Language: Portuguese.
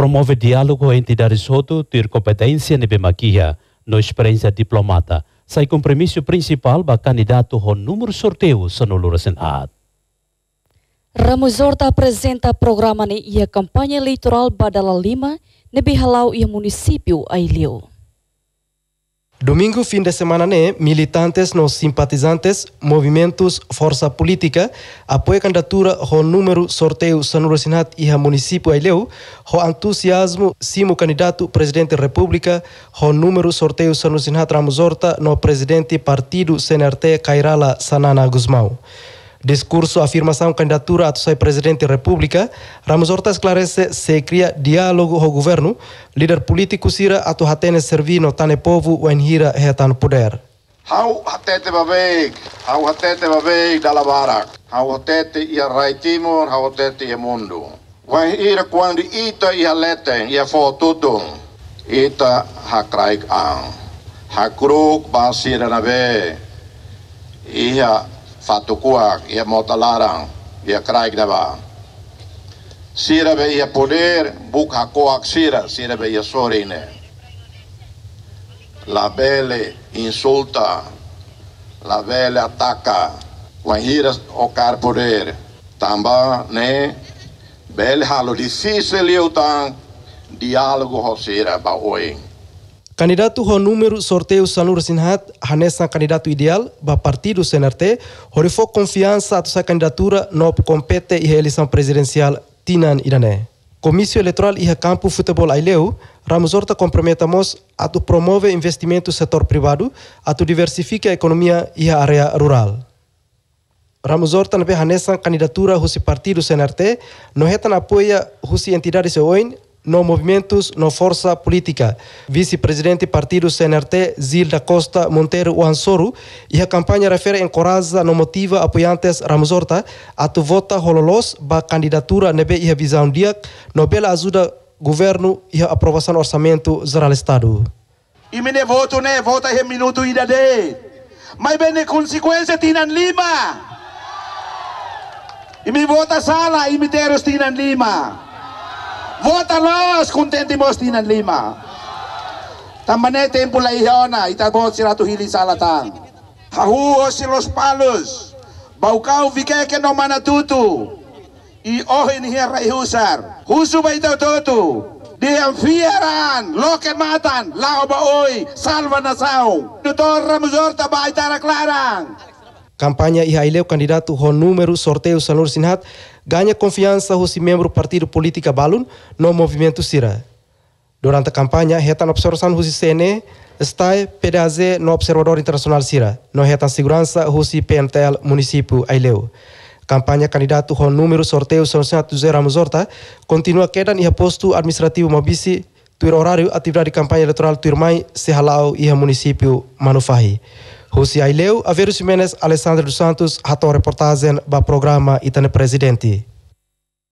promove diálogo a entidades roto, ter competência nebe maquia, no experiência diplomata. Sai compromisso principal para candidato com número sorteio sanulura Ramos Horta apresenta programa e a campanha eleitoral Badala Lima, nebi e o município Ailio. Domingo, fim de semana, né, militantes nos simpatizantes, movimentos, força política, apoio candidatura ao número sorteio São Rosinat e ao município Aileu, ao entusiasmo, simo candidato presidente da república, ao número sorteio São Rosinat Ramos Horta, no presidente partido CNRT Cairala Sanana Guzmão. Discurso, afirmação, candidatura a sua presidente da República, Ramos Horta esclarece se cria diálogo o governo, líder político Sira a Tuhatene servir no Tane Povo, o Enhira reta no poder. Hau hatete babeg, hau hatete babeg dalabarak, hau hatete ia rai timor, hau hatete ia mundo. Wan ira quando ita ia lete, ia fo tudo, ita hakraik ang. Hakruk basira na be, ia fatukuak ia motalarang a kraik daba sira be ia poder buk hakoak sira sira be ia sorine la bele insulta la bele ataca wanhiras okar poder tamba ne bel halo difícil eu tan diálogo sira ba oing candidato ho número sorteio Sanur Sinhat, Hanessa candidato ideal, ba partido CNRT, horifo confiança a sua candidatura no compete e eleição presidencial Tinan irané Comissão Eleitoral e Campo Futebol Aileu, Ramos Horta comprometamos a tu promove investimento no setor privado, a tu diversifica a economia e a área rural. Ramos Horta na Hanessa candidatura do partido CNRT, não no retan apoia husi entidades OIN, no movimentos, no força política. Vice-presidente do partido CNRT, Zilda Costa Monteiro Ansoro, e a campanha refere encoraja no motiva apoiantes Ramzorta a tu vota hololos ba candidatura nebe e visão dia no bela ajuda governo e aprovação orçamento geral estado. E me ne voto ne vota e minuto ida de. Mas bem consequência tinan lima. E me vota sala e me teros tinan lima. Votan Los contenti mosti nan lima. Tamane tempo la iona itagot Ratu hili salatang. Hahuo silos palos. Baukau vikeke no manatutu. I ohin hierra husar. Husu baita totu. Diam fiaran, loken matan, lao ba oi, salva na sao. Dutor ramuzor tabai tarak larang. Campanha e Haileu candidato ao número sorteio Sanur Sinhat ganha confiança o membro partido política Balun no movimento Sira. Durante a campanha, na observação o CNE está PDAZ no Observador Internacional Sira, no retan segurança o PNTL município Haileu. Campanha candidato ao número sorteio Sanur Sinhat José Ramos Horta continua quedan e aposto administrativo Mobisi, tuir horário atividade de campanha eleitoral Tuirmai, Sehalau e município Manufahi. Rússia Aileu, Aveiro Ximenes, Alessandro dos Santos, Rator Reportagem, para do programa Itane Presidente.